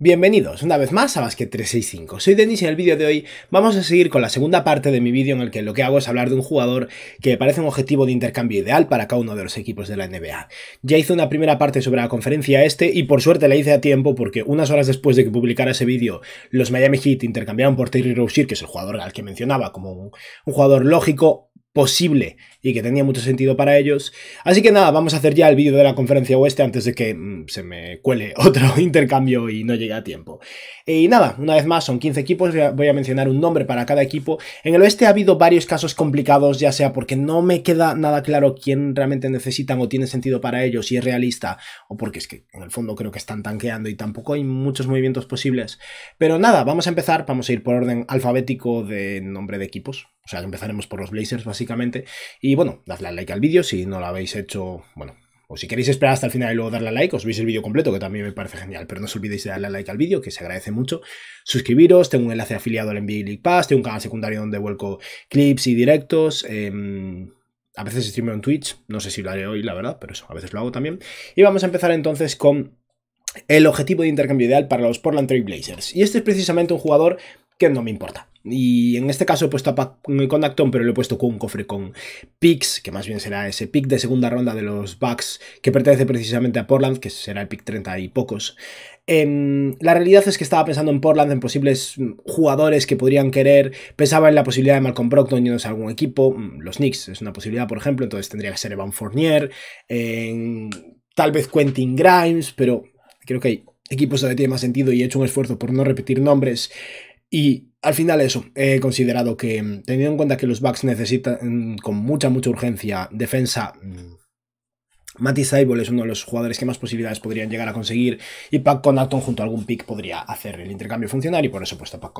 Bienvenidos una vez más a Basket 365. Soy Denis y en el vídeo de hoy vamos a seguir con la segunda parte de mi vídeo en el que lo que hago es hablar de un jugador que parece un objetivo de intercambio ideal para cada uno de los equipos de la NBA. Ya hice una primera parte sobre la conferencia este y por suerte la hice a tiempo porque unas horas después de que publicara ese vídeo los Miami Heat intercambiaron por Terry Rozier, que es el jugador al que mencionaba como un jugador lógico, posible y que tenía mucho sentido para ellos. Así que nada, vamos a hacer ya el vídeo de la conferencia oeste antes de que mm, se me cuele otro intercambio y no llegue a tiempo. Y nada, una vez más, son 15 equipos, voy a mencionar un nombre para cada equipo. En el oeste ha habido varios casos complicados, ya sea porque no me queda nada claro quién realmente necesitan o tiene sentido para ellos, y es realista, o porque es que en el fondo creo que están tanqueando y tampoco hay muchos movimientos posibles. Pero nada, vamos a empezar, vamos a ir por orden alfabético de nombre de equipos. O sea que empezaremos por los Blazers básicamente. Y bueno, dadle al like al vídeo si no lo habéis hecho, bueno, o si queréis esperar hasta el final y luego darle like, os veis el vídeo completo, que también me parece genial. Pero no os olvidéis de darle al like al vídeo, que se agradece mucho. Suscribiros, tengo un enlace afiliado al NBA League Pass, tengo un canal secundario donde vuelco clips y directos. Em, a veces streamé en Twitch, no sé si lo haré hoy, la verdad, pero eso, a veces lo hago también. Y vamos a empezar entonces con el objetivo de intercambio ideal para los Portland Trail Blazers. Y este es precisamente un jugador que no me importa. Y en este caso he puesto a eh, con Acton, pero lo he puesto con un cofre con picks, que más bien será ese pick de segunda ronda de los Bucks, que pertenece precisamente a Portland, que será el pick 30 y pocos. Em, la realidad es que estaba pensando en Portland, en posibles jugadores que podrían querer. Pensaba en la posibilidad de Malcolm Brogdon yéndose a algún equipo. Mm, los Knicks es una posibilidad, por ejemplo, entonces tendría que ser Evan Fournier. Em, tal vez Quentin Grimes, pero creo que hay equipos donde tiene más sentido y he hecho un esfuerzo por no repetir nombres. Y al final eso, he considerado que mm, teniendo en cuenta que los Bucks necesitan mm, con mucha, mucha urgencia defensa... Mm, Matty Saibol es uno de los jugadores que más posibilidades podrían llegar a conseguir y Pac Acton junto a algún pick podría hacer el intercambio funcionar y por eso he puesto a Pac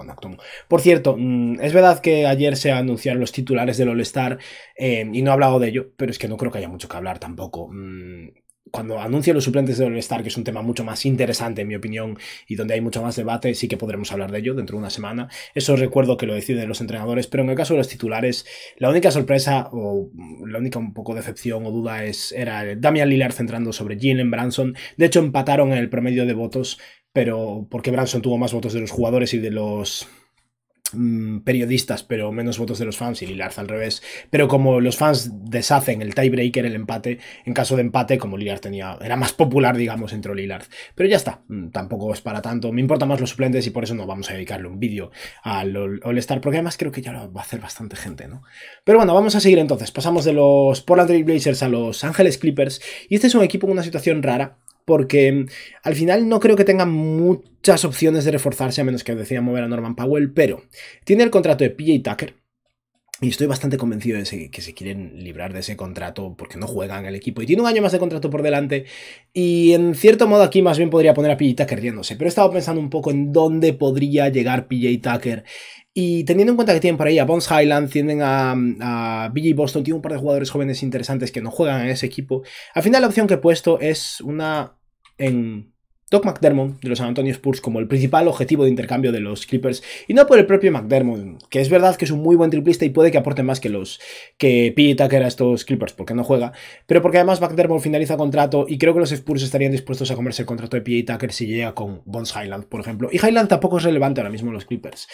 Por cierto, es verdad que ayer se anunciaron los titulares del All-Star eh, y no he hablado de ello, pero es que no creo que haya mucho que hablar tampoco cuando anuncian los suplentes de All-Star, que es un tema mucho más interesante, en mi opinión, y donde hay mucho más debate, sí que podremos hablar de ello dentro de una semana. Eso recuerdo que lo deciden los entrenadores, pero en el caso de los titulares, la única sorpresa o la única un poco decepción o duda es, era Damian Lillard centrando sobre Jalen Branson. De hecho, empataron en el promedio de votos, pero porque Branson tuvo más votos de los jugadores y de los Mm, periodistas, pero menos votos de los fans y Lillard al revés. Pero como los fans deshacen el tiebreaker, el empate, en caso de empate, como Lillard tenía, era más popular, digamos, entre Lillard. Pero ya está, mm, tampoco es para tanto. Me importan más los suplentes y por eso no vamos a dedicarle un vídeo al All-Star, porque además creo que ya lo va a hacer bastante gente, ¿no? Pero bueno, vamos a seguir entonces. Pasamos de los Portland Blazers a los Angeles Clippers y este es un equipo en una situación rara porque mm, al final no creo que tenga muchas opciones de reforzarse a menos que decida mover a Norman Powell, pero tiene el contrato de PJ Tucker, y estoy bastante convencido de que se quieren librar de ese contrato porque no juegan el equipo. Y tiene un año más de contrato por delante. Y en cierto modo aquí más bien podría poner a PJ Tucker riéndose. Pero he estado pensando un poco en dónde podría llegar PJ Tucker. Y teniendo en cuenta que tienen por ahí a Bones Highland, tienen a, mm, a BJ Boston, tienen un par de jugadores jóvenes interesantes que no juegan en ese equipo. Al final la opción que he puesto es una en Doc McDermott de los San Antonio Spurs como el principal objetivo de intercambio de los Clippers y no por el propio McDermott, que es verdad que es un muy buen triplista y puede que aporte más que los que Tucker a estos Clippers porque no juega, pero porque además McDermott finaliza contrato y creo que los Spurs estarían dispuestos a comerse el contrato de P. Tucker si llega con Bones Highland, por ejemplo. Y Highland tampoco es relevante ahora mismo en los Clippers.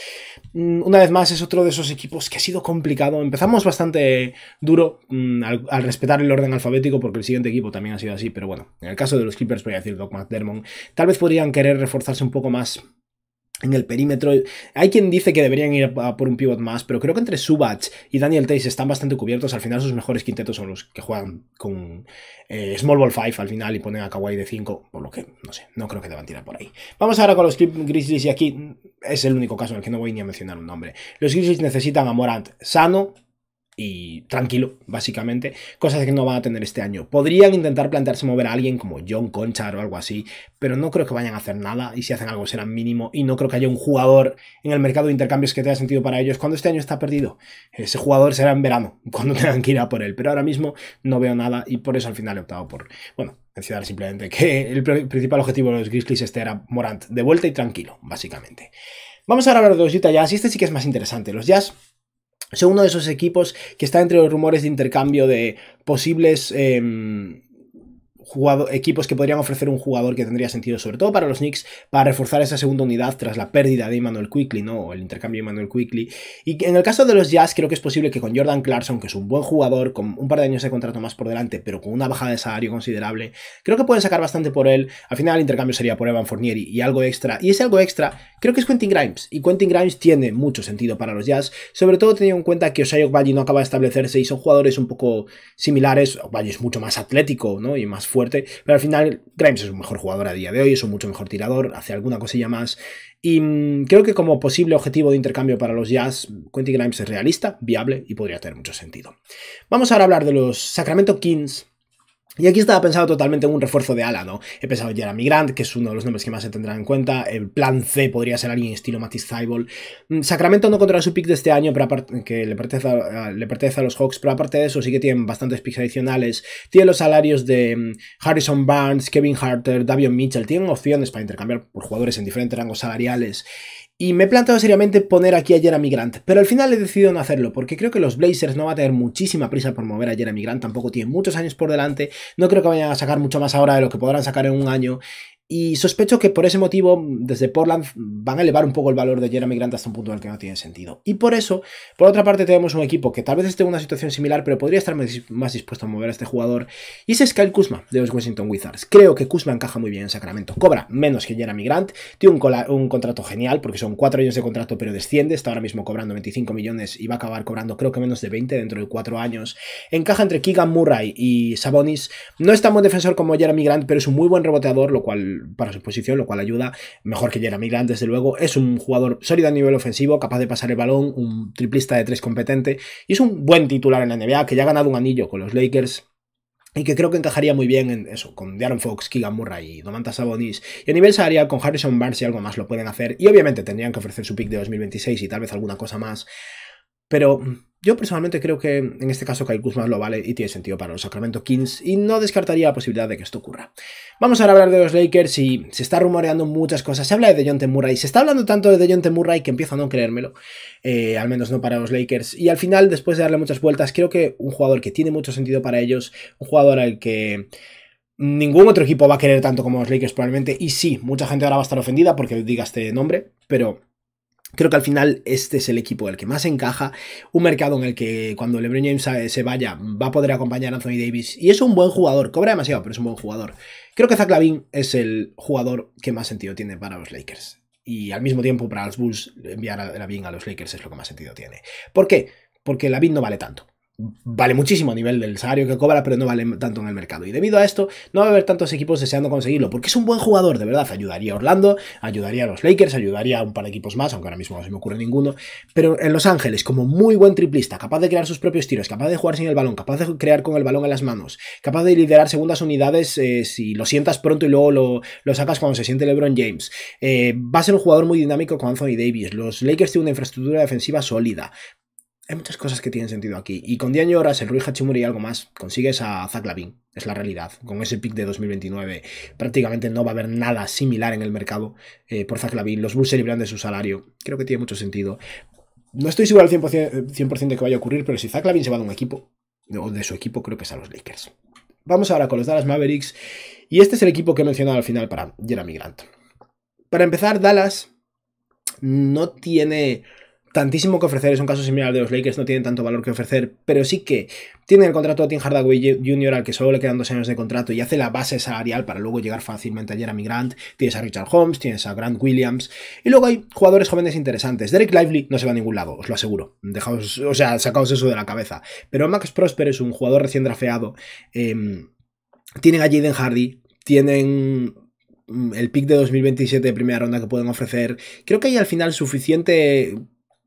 Mm, una vez más es otro de esos equipos que ha sido complicado. Empezamos bastante duro mm, al, al respetar el orden alfabético porque el siguiente equipo también ha sido así, pero bueno, en el caso de los Clippers voy a decir Doc McDermott Tal vez podrían querer reforzarse un poco más en el perímetro. Hay quien dice que deberían ir a por un pivot más, pero creo que entre Subach y Daniel Tays están bastante cubiertos. Al final sus mejores quintetos son los que juegan con eh, Small Ball 5 al final y ponen a Kawhi de 5, por lo que no sé, no creo que deban tirar por ahí. Vamos ahora con los Grizzlies y aquí es el único caso en el que no voy ni a mencionar un nombre. Los Grizzlies necesitan a Morant sano, y tranquilo, básicamente, cosas que no van a tener este año. Podrían intentar plantearse mover a alguien como John Conchar o algo así, pero no creo que vayan a hacer nada y si hacen algo será mínimo y no creo que haya un jugador en el mercado de intercambios que tenga sentido para ellos cuando este año está perdido. Ese jugador será en verano, cuando tengan que ir a por él, pero ahora mismo no veo nada y por eso al final he optado por, bueno, mencionar simplemente que el principal objetivo de los Grizzlies este era Morant de vuelta y tranquilo, básicamente. Vamos ahora a hablar de los Utah Jazz y este sí que es más interesante. Los Jazz son uno de esos equipos que está entre los rumores de intercambio de posibles em, equipos que podrían ofrecer un jugador que tendría sentido, sobre todo para los Knicks, para reforzar esa segunda unidad tras la pérdida de Emmanuel Quickly, ¿no? O el intercambio de Emmanuel Quickly. Y en el caso de los Jazz, creo que es posible que con Jordan Clarkson, que es un buen jugador, con un par de años de contrato más por delante, pero con una bajada de salario considerable, creo que pueden sacar bastante por él. Al final, el intercambio sería por Evan Fournier y, algo extra. Y ese algo extra, creo que es Quentin Grimes. Y Quentin Grimes tiene mucho sentido para los Jazz, sobre todo teniendo en cuenta que Osayok Valle no acaba de establecerse y son jugadores un poco similares. Valle es mucho más atlético, ¿no? Y más fuerte, pero al final Grimes es un mejor jugador a día de hoy, es un mucho mejor tirador, hace alguna cosilla más. Y mm, creo que como posible objetivo de intercambio para los Jazz, Quentin Grimes es realista, viable y podría tener mucho sentido. Vamos ahora a hablar de los Sacramento Kings y aquí estaba pensado totalmente en un refuerzo de ala, ¿no? He pensado en Jeremy Grant, que es uno de los nombres que más se tendrán en cuenta. El plan C podría ser alguien estilo Matisse mm, Sacramento no controla su pick de este año, pero que le pertenece, a, le pertenece, a, los Hawks, pero aparte de eso sí que tienen bastantes picks adicionales. Tienen los salarios de mm, Harrison Barnes, Kevin Harter, Davion Mitchell. Tienen opciones para intercambiar por jugadores en diferentes rangos salariales. Y me he planteado seriamente poner aquí a Jeremy Grant, pero al final he decidido no hacerlo, porque creo que los Blazers no van a tener muchísima prisa por mover a Jeremy Grant, tampoco tiene muchos años por delante, no creo que vayan a sacar mucho más ahora de lo que podrán sacar en un año, y sospecho que por ese motivo, desde Portland, van a elevar un poco el valor de Jeremy Grant hasta un punto en el que no tiene sentido. Y por eso, por otra parte, tenemos un equipo que tal vez esté en una situación similar, pero podría estar más dispuesto a mover a este jugador. Y es Kyle Kuzma de los Washington Wizards. Creo que Kuzma encaja muy bien en Sacramento. Cobra menos que Jeremy Grant. Tiene un, contrato genial, porque son cuatro años de contrato, pero desciende. Está ahora mismo cobrando 25 millones y va a acabar cobrando, creo que menos de 20 dentro de cuatro años. Encaja entre Keegan Murray y Sabonis. No es tan buen defensor como Jeremy Grant, pero es un muy buen reboteador, lo cual para su posición, lo cual ayuda. Mejor que Jeremy Grant, desde luego. Es un jugador sólido a nivel ofensivo, capaz de pasar el balón, un triplista de tres competente. Y es un buen titular en la NBA, que ya ha ganado un anillo con los Lakers y que creo que encajaría muy bien en eso, con De'Aaron Fox, Keegan Murray y Domantas Sabonis. Y a nivel salarial, con Harrison Barnes y algo más lo pueden hacer. Y obviamente tendrían que ofrecer su pick de 2026 y tal vez alguna cosa más. Pero yo personalmente creo que en este caso Kyle Kuzma lo vale y tiene sentido para los Sacramento Kings y no descartaría la posibilidad de que esto ocurra. Vamos ahora a hablar de los Lakers y se está rumoreando muchas cosas. Se habla de Dejounte Murray, se está hablando tanto de Dejounte Murray que empiezo a no creérmelo, eh, al menos no para los Lakers. Y al final, después de darle muchas vueltas, creo que un jugador que tiene mucho sentido para ellos, un jugador al que ningún otro equipo va a querer tanto como los Lakers probablemente. Y sí, mucha gente ahora va a estar ofendida porque diga este nombre, pero Creo que al final este es el equipo el que más encaja, un mercado en el que cuando LeBron James se vaya va a poder acompañar a Anthony Davis y es un buen jugador, cobra demasiado, pero es un buen jugador. Creo que Zach Lavin es el jugador que más sentido tiene para los Lakers y al mismo tiempo para los Bulls enviar a Lavin a los Lakers es lo que más sentido tiene. ¿Por qué? Porque Lavin no vale tanto vale muchísimo a nivel del salario que cobra, pero no vale tanto en el mercado. Y debido a esto, no va a haber tantos equipos deseando conseguirlo, porque es un buen jugador, de verdad. Ayudaría a Orlando, ayudaría a los Lakers, ayudaría a un par de equipos más, aunque ahora mismo no se me ocurre ninguno. Pero en Los Ángeles, como muy buen triplista, capaz de crear sus propios tiros, capaz de jugar sin el balón, capaz de crear con el balón en las manos, capaz de liderar segundas unidades eh, si lo sientas pronto y luego lo, lo sacas cuando se siente LeBron James. Eh, va a ser un jugador muy dinámico con Anthony Davis. Los Lakers tienen una infraestructura defensiva sólida hay muchas cosas que tienen sentido aquí. Y con 10 horas, el Ruiz Hachimura y algo más, consigues a Zach Lavin. Es la realidad. Con ese pick de 2029, prácticamente no va a haber nada similar en el mercado eh, por Zach Lavin. Los Bulls se libran de su salario. Creo que tiene mucho sentido. No estoy seguro al 100%, eh, de que vaya a ocurrir, pero si Zach Lavin se va de un equipo, o de su equipo, creo que es a los Lakers. Vamos ahora con los Dallas Mavericks. Y este es el equipo que he mencionado al final para Jeremy Grant. Para empezar, Dallas no tiene tantísimo que ofrecer, es un caso similar al de los Lakers, no tienen tanto valor que ofrecer, pero sí que tienen el contrato a Tim Hardaway Jr. al que solo le quedan dos años de contrato y hace la base salarial para luego llegar fácilmente a Migrant. Grant, tienes a Richard Holmes, tienes a Grant Williams, y luego hay jugadores jóvenes interesantes. Derek Lively no se va a ningún lado, os lo aseguro, dejaos, o sea, sacaos eso de la cabeza, pero Max Prosper es un jugador recién drafeado, em, tienen a Jaden Hardy, tienen mm, el pick de 2027 de primera ronda que pueden ofrecer. Creo que hay al final suficiente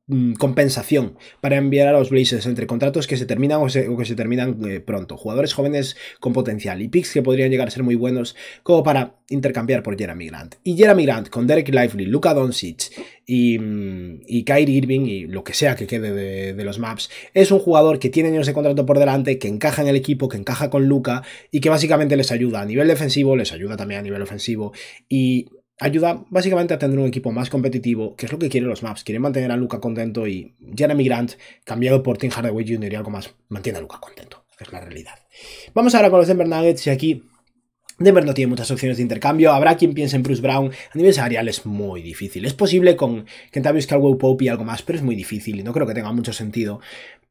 Mm, compensación para enviar a los Blazers entre contratos que se terminan o, que se terminan eh, pronto, jugadores jóvenes con potencial y picks que podrían llegar a ser muy buenos como para intercambiar por Jeremy Grant. Y Jeremy Grant con Derek Lively, Luca Doncic y, mm, y Kyrie Irving y lo que sea que quede de, los maps, es un jugador que tiene años de contrato por delante, que encaja en el equipo, que encaja con Luca y que básicamente les ayuda a nivel defensivo, les ayuda también a nivel ofensivo y ayuda básicamente a tener un equipo más competitivo, que es lo que quieren los maps. Quieren mantener a Luca contento y Jeremy Grant, cambiado por Tim Hardaway Jr. y algo más, mantiene a Luca contento. Es la realidad. Vamos ahora con los Denver Nuggets y aquí Denver no tiene muchas opciones de intercambio. Habrá quien piense en Bruce Brown. A nivel salarial es muy difícil. Es posible con que Caldwell Pope y algo más, pero es muy difícil y no creo que tenga mucho sentido.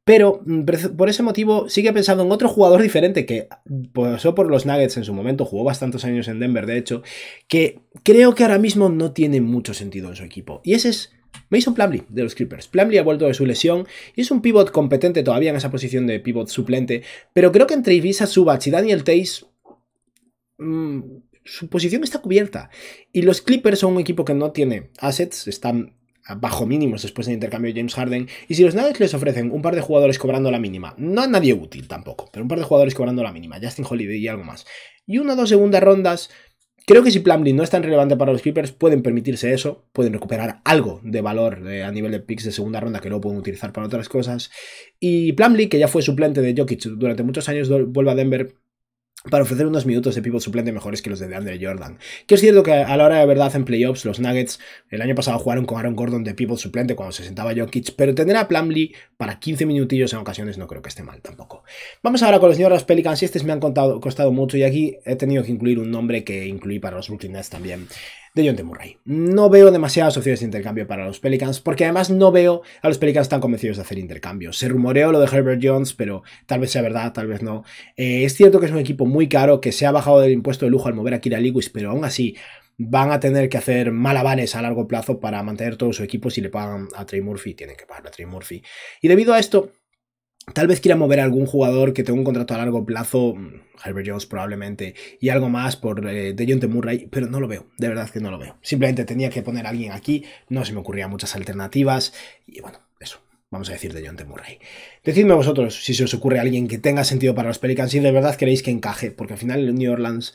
Pero mm, por ese motivo sigue que pensado en otro jugador diferente que pasó por los Nuggets en su momento, jugó bastantes años en Denver, de hecho, que creo que ahora mismo no tiene mucho sentido en su equipo. Y ese es Mason Plumlee de los Clippers. Plumlee ha vuelto de su lesión y es un pivot competente todavía en esa posición de pivot suplente, pero creo que entre Ibiza Subach y Daniel Tays Mm, su posición está cubierta. Y los Clippers son un equipo que no tiene assets, están bajo mínimos después del intercambio de James Harden. Y si los Nuggets les ofrecen un par de jugadores cobrando la mínima, no a nadie útil tampoco, pero un par de jugadores cobrando la mínima, Justin Holiday y algo más, y una o dos segundas rondas, creo que si Plumlee no es tan relevante para los Clippers, pueden permitirse eso, pueden recuperar algo de valor eh, a nivel de picks de segunda ronda que luego pueden utilizar para otras cosas. Y Plumlee, que ya fue suplente de Jokic durante muchos años, vuelve a Denver para ofrecer unos minutos de pivot suplente mejores que los de DeAndre Jordan. Que es cierto que a la hora de verdad en playoffs los Nuggets el año pasado jugaron con Aaron Gordon de pivot suplente cuando se sentaba Jokic, pero tener a Plumlee para 15 minutillos en ocasiones no creo que esté mal tampoco. Vamos ahora con los New Pelicans y estos me han contado, costado mucho y aquí he tenido que incluir un nombre que incluí para los Brooklyn también de John Murray. No veo demasiadas opciones de intercambio para los Pelicans, porque además no veo a los Pelicans tan convencidos de hacer intercambios. Se rumoreó lo de Herbert Jones, pero tal vez sea verdad, tal vez no. Eh, es cierto que es un equipo muy caro, que se ha bajado del impuesto de lujo al mover a Kira Lewis, pero aún así van a tener que hacer malabares a largo plazo para mantener todo su equipo si le pagan a Trey Murphy, tienen que pagar a Trey Murphy. Y debido a esto, Tal vez quiera mover a algún jugador que tenga un contrato a largo plazo, Herbert mm, Jones probablemente, y algo más por eh, Dejounte Murray, pero no lo veo, de verdad que no lo veo. Simplemente tenía que poner a alguien aquí, no se me ocurrían muchas alternativas, y bueno, eso, vamos a decir Dejounte Murray. Decidme vosotros si se os ocurre alguien que tenga sentido para los Pelicans y de verdad queréis que encaje, porque al final el New Orleans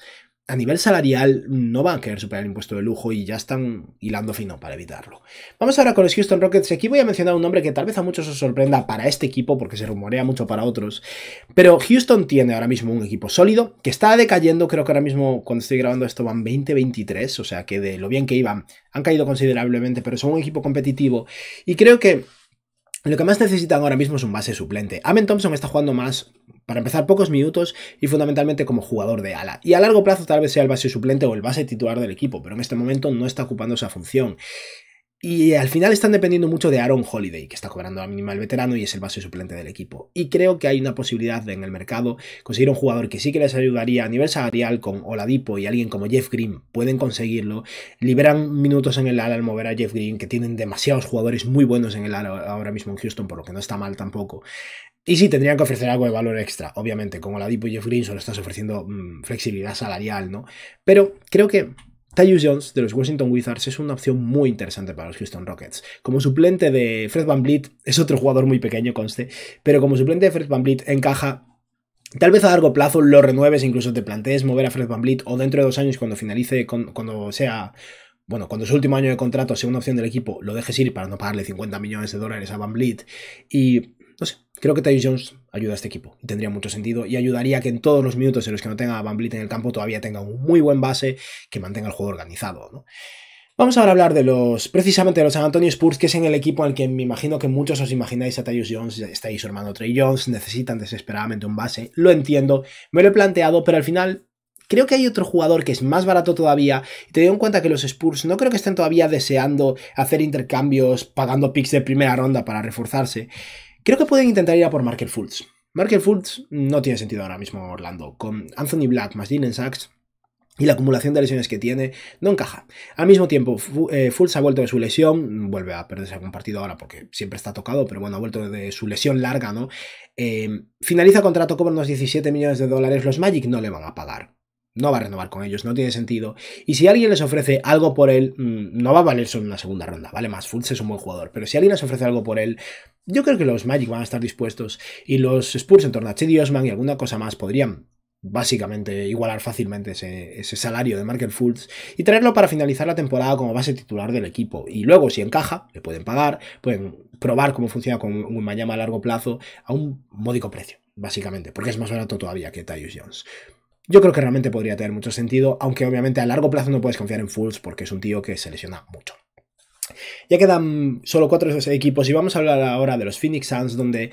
a nivel salarial no van a querer superar el impuesto de lujo y ya están hilando fino para evitarlo. Vamos ahora con los Houston Rockets. Aquí voy a mencionar un nombre que tal vez a muchos os sorprenda para este equipo porque se rumorea mucho para otros. Pero Houston tiene ahora mismo un equipo sólido que está decayendo. Creo que ahora mismo cuando estoy grabando esto van 20-23. O sea que de lo bien que iban han caído considerablemente, pero son un equipo competitivo. Y creo que lo que más necesitan ahora mismo es un base suplente. Amen Thompson está jugando más para empezar pocos minutos y fundamentalmente como jugador de ala. Y a largo plazo tal vez sea el base suplente o el base titular del equipo, pero en este momento no está ocupando esa función. Y al final están dependiendo mucho de Aaron Holiday, que está cobrando a mínima el veterano y es el base suplente del equipo. Y creo que hay una posibilidad en el mercado conseguir un jugador que sí que les ayudaría a nivel salarial con Oladipo y alguien como Jeff Green. Pueden conseguirlo. Liberan minutos en el ala al mover a Jeff Green, que tienen demasiados jugadores muy buenos en el ala ahora mismo en Houston, por lo que no está mal tampoco. Y sí, tendrían que ofrecer algo de valor extra, obviamente. Con Oladipo y Jeff Green solo estás ofreciendo mm, flexibilidad salarial, ¿no? Pero creo que Tyus Jones de los Washington Wizards es una opción muy interesante para los Houston Rockets. Como suplente de Fred Van Vliet, es otro jugador muy pequeño, conste, pero como suplente de Fred Van Vliet encaja. Tal vez a largo plazo lo renueves, incluso te plantees mover a Fred Van Vliet o dentro de dos años cuando finalice, cuando sea bueno, cuando su último año de contrato sea una opción del equipo, lo dejes ir para no pagarle 50 millones de dólares a Van Vliet. Y, no sé, creo que Tyus Jones ayuda a este equipo. Tendría mucho sentido y ayudaría que en todos los minutos en los que no tenga a Van en el campo todavía tenga un muy buen base que mantenga el juego organizado. Vamos ahora a hablar de los, precisamente de los San Antonio Spurs, que es en el equipo al que me imagino que muchos os imagináis a Tyus Jones, estáis su hermano Trey Jones, necesitan desesperadamente un base, lo entiendo, me lo he planteado, pero al final Creo que hay otro jugador que es más barato todavía. Y te doy en cuenta que los Spurs no creo que estén todavía deseando hacer intercambios pagando picks de primera ronda para reforzarse. Creo que pueden intentar ir a por Markel Fultz. Markel Fultz no tiene sentido ahora mismo Orlando. Con Anthony Black más Dylan Sachs, y la acumulación de lesiones que tiene no encaja. Al mismo tiempo, eh, Fultz ha vuelto de su lesión, vuelve a perderse algún partido ahora porque siempre está tocado, pero bueno, ha vuelto de su lesión larga, ¿no? Eh, finaliza contrato, con unos 17 millones de dólares, los Magic no le van a pagar. No va a renovar con ellos, no tiene sentido. Y si alguien les ofrece algo por él, mm, no va a valer solo una segunda ronda, vale más. Fultz es un buen jugador, pero si alguien les ofrece algo por él, yo creo que los Magic van a estar dispuestos y los Spurs en torno a Chedi Osman y alguna cosa más podrían básicamente igualar fácilmente ese, salario de Marker Fultz y traerlo para finalizar la temporada como base titular del equipo. Y luego, si encaja, le pueden pagar, pueden probar cómo funciona con un Miami a largo plazo a un módico precio, básicamente, porque es más barato todavía que Tyus Jones. Yo creo que realmente podría tener mucho sentido, aunque obviamente a largo plazo no puedes confiar en Fultz porque es un tío que se lesiona mucho. Ya quedan solo cuatro equipos y vamos a hablar ahora de los Phoenix Suns, donde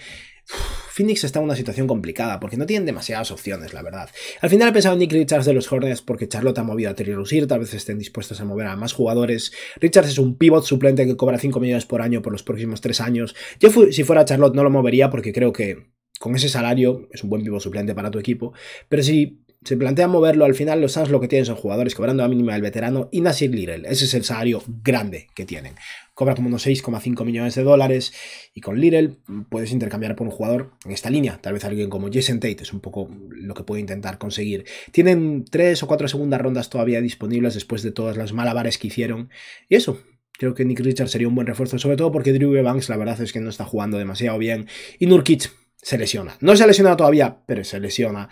Phoenix está en una situación complicada porque no tienen demasiadas opciones, la verdad. Al final he pensado Nick Richards de los Hornets porque Charlotte ha movido a Terry tal vez estén dispuestos a mover a más jugadores. Richards es un pivot suplente que cobra 5 millones por año por los próximos 3 años. Yo si fuera Charlotte no lo movería porque creo que con ese salario es un buen pivot suplente para tu equipo, pero si se plantea moverlo. Al final, los Suns lo que tienen son jugadores cobrando la mínima del veterano y Nasir Lirel Ese es el salario grande que tienen. Cobra como unos 6,5 millones de dólares y con Lirel puedes intercambiar por un jugador en esta línea. Tal vez alguien como Jason Tate es un poco lo que puede intentar conseguir. Tienen 3 o 4 segundas rondas todavía disponibles después de todas las malabares que hicieron. Y eso, Creo que Nick Richards sería un buen refuerzo, sobre todo porque Drew Evans, la verdad es que no está jugando demasiado bien. Y Nurkic se lesiona. No se ha lesionado todavía, pero se lesiona.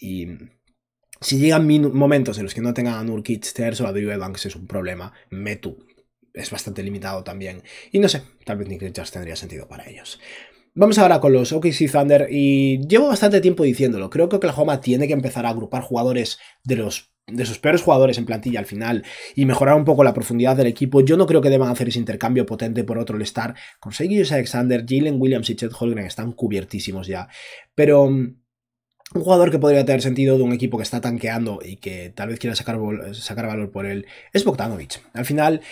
Y si llegan momentos en los que no tengan a Nurkic, Terz o a Drew Evans es un problema, Metu es bastante limitado también. Y no sé, tal vez Nick Richards tendría sentido para ellos. Vamos ahora con los y Thunder y llevo bastante tiempo diciéndolo. Creo que Oklahoma tiene que empezar a agrupar jugadores de los de sus peores jugadores en plantilla al final y mejorar un poco la profundidad del equipo, yo no creo que deban hacer ese intercambio potente por otro lestar. star a Alexander, Jalen Williams y Chet Holgren están cubiertísimos ya. Pero mm, un jugador que podría tener sentido de un equipo que está tanqueando y que tal vez quiera sacar, sacar valor por él es Bogdanovich. Al final,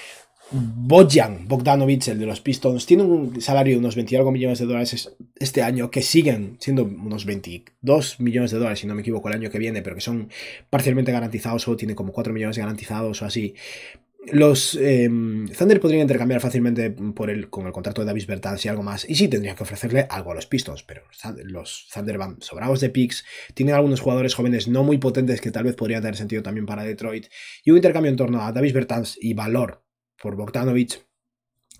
Bojan Bogdanovic, el de los Pistons, tiene un salario de unos 20 algo millones de dólares este año, que siguen siendo unos 22 millones de dólares, si no me equivoco, el año que viene, pero que son parcialmente garantizados, o tiene como 4 millones garantizados o así. Los em, Thunder podrían intercambiar fácilmente con el contrato de Davis Bertans y algo más, y sí tendrían que ofrecerle algo a los Pistons, pero los Thunder van sobrados de picks, tienen algunos jugadores jóvenes no muy potentes que tal vez podría tener sentido también para Detroit, y un intercambio en torno a Davis Bertans y valor por Bogdanovich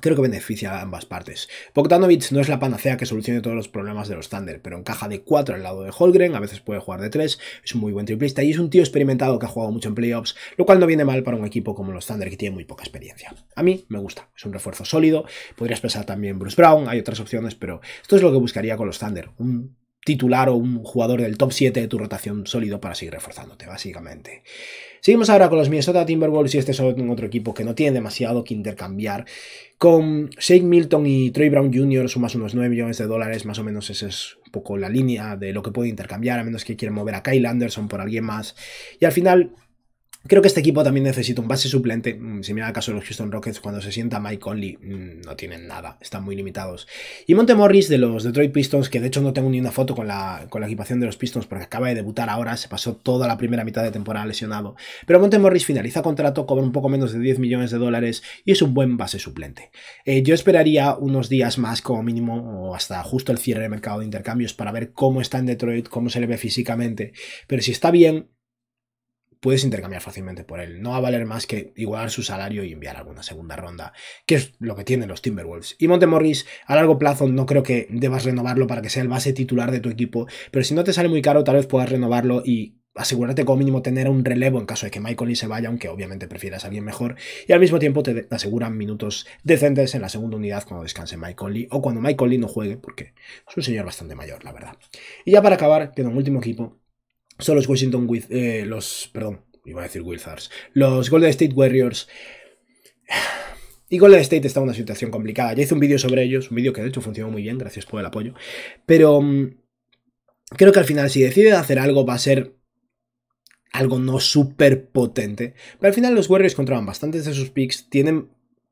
Creo que beneficia a ambas partes. Bogdanovic no es la panacea que solucione todos los problemas de los Thunder, pero encaja de 4 al lado de Holgren, a veces puede jugar de 3, es un muy buen triplista y es un tío experimentado que ha jugado mucho en playoffs, lo cual no viene mal para un equipo como los Thunder que tiene muy poca experiencia. A mí me gusta, es un refuerzo sólido, podrías pensar también Bruce Brown, hay otras opciones, pero esto es lo que buscaría con los Thunder, un titular o un jugador del top 7 de tu rotación sólido para seguir reforzándote, básicamente. Seguimos ahora con los Minnesota Timberwolves y este es otro equipo que no tiene demasiado que intercambiar. Con Shake Milton y Troy Brown Jr. sumas unos 9 millones de dólares, más o menos esa es un poco la línea de lo que puede intercambiar, a menos que quieran mover a Kyle Anderson por alguien más. Y al final Creo que este equipo también necesita un base suplente. Mm, si mira el caso de los Houston Rockets, cuando se sienta Mike Conley, mm, no tienen nada, están muy limitados. Y Monte Morris de los Detroit Pistons, que de hecho no tengo ni una foto con la, con la equipación de los Pistons porque acaba de debutar ahora, se pasó toda la primera mitad de temporada lesionado. Pero Monte Morris finaliza contrato, cobra un poco menos de 10 millones de dólares y es un buen base suplente. Eh, yo esperaría unos días más como mínimo o hasta justo el cierre del mercado de intercambios para ver cómo está en Detroit, cómo se le ve físicamente. Pero si está bien, puedes intercambiar fácilmente por él. No va a valer más que igualar su salario y enviar alguna segunda ronda, que es lo que tienen los Timberwolves. Y Montemorris, a largo plazo, no creo que debas renovarlo para que sea el base titular de tu equipo, pero si no te sale muy caro, tal vez puedas renovarlo y asegurarte como mínimo tener un relevo en caso de que Michael Lee se vaya, aunque obviamente prefieras a alguien mejor, y al mismo tiempo te aseguran minutos decentes en la segunda unidad cuando descanse Michael Lee o cuando Michael Lee no juegue, porque es un señor bastante mayor, la verdad. Y ya para acabar, tengo un último equipo son los Washington with, eh, los perdón iba a decir Wizards los Golden State Warriors y Golden State está en una situación complicada ya hice un vídeo sobre ellos un vídeo que de hecho funcionó muy bien gracias por el apoyo pero mm, creo que al final si decide hacer algo va a ser algo no súper potente pero al final los Warriors controlan bastantes de sus picks tienen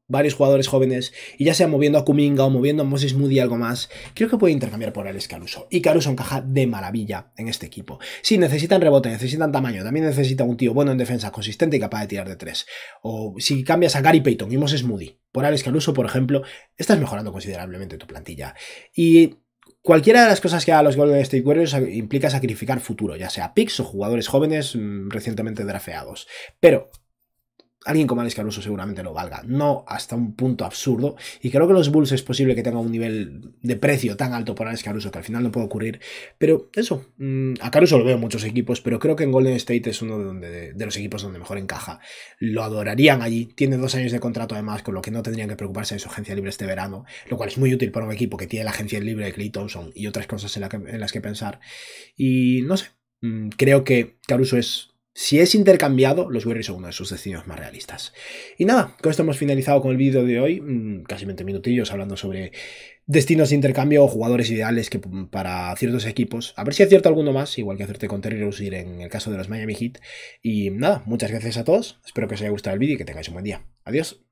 varios jugadores jóvenes, y ya sea moviendo a Kuminga o moviendo a Moses Moody algo más, creo que puede intercambiar por Alex Caruso. Y Caruso encaja de maravilla en este equipo. Si necesitan rebote, necesitan tamaño, también necesita un tío bueno en defensa, consistente y capaz de tirar de tres. O si cambias a Gary Payton y Moses Moody por Alex Caruso, por ejemplo, estás mejorando considerablemente tu plantilla. Y Cualquiera de las cosas que haga los Golden State Warriors implica sacrificar futuro, ya sea picks o jugadores jóvenes mm, recientemente drafeados. Pero alguien como Alex Caruso seguramente lo valga. No hasta un punto absurdo. Y creo que los Bulls es posible que tenga un nivel de precio tan alto por Alex Caruso que al final no puede ocurrir. Pero eso, mm, a Caruso lo veo en muchos equipos, pero creo que en Golden State es uno de, los equipos donde mejor encaja. Lo adorarían allí. Tiene dos años de contrato además, con lo que no tendrían que preocuparse de su agencia libre este verano, lo cual es muy útil para un equipo que tiene la agencia libre de Clay Thompson y otras cosas en las que pensar. Y no sé, mm, creo que Caruso es si es intercambiado, los Warriors son uno de sus destinos más realistas. Y nada, con esto hemos finalizado con el vídeo de hoy, mm, casi 20 minutillos hablando sobre destinos de intercambio o jugadores ideales que mm, para ciertos equipos. A ver si acierto alguno más, igual que hacerte con Terry en el caso de los Miami Heat. Y nada, muchas gracias a todos, espero que os haya gustado el vídeo y que tengáis un buen día. Adiós.